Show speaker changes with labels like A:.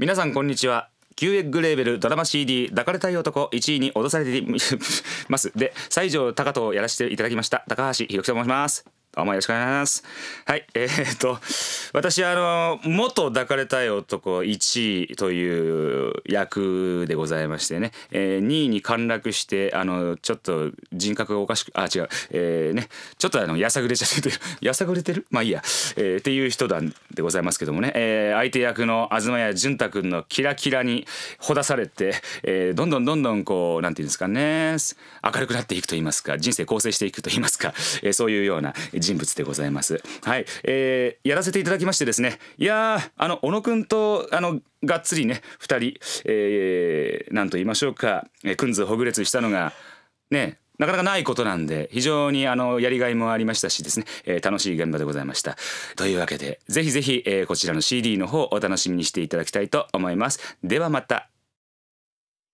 A: 皆さんこんにちはキューエッグレーベルドラマ CD「抱かれたい男」1位に脅されてい ますで西条隆人をやらせていただきました高橋ひろきと申しますどうもよろしくお願いしますはいえー、っと私あの元抱かれたい男1位という役でございましてね、えー、2位に陥落してあのちょっと人格がおかしくあ違う、えー、ねちょっとあのやさぐれちゃってる やさぐれてるまあいいや、えー、っていう人なんでございますけどもね、えー、相手役の東谷淳太君のキラキラにほだされて、えー、どんどんどんどんこうなんていうんですかね明るくなっていくと言いますか人生構成していくと言いますか、えー、そういうような人物でございます。はい、えー、やらせていただきましてですねいやあの小野くんとあのがっつりね2人、えー、なんと言いましょうか、えー、くんずほぐれつしたのがねなかなかないことなんで非常にあのやりがいもありましたしですね、えー、楽しい現場でございました。というわけでぜひぜひ、えー、こちらの CD の方お楽しみにしていただきたいと思います。ではまた。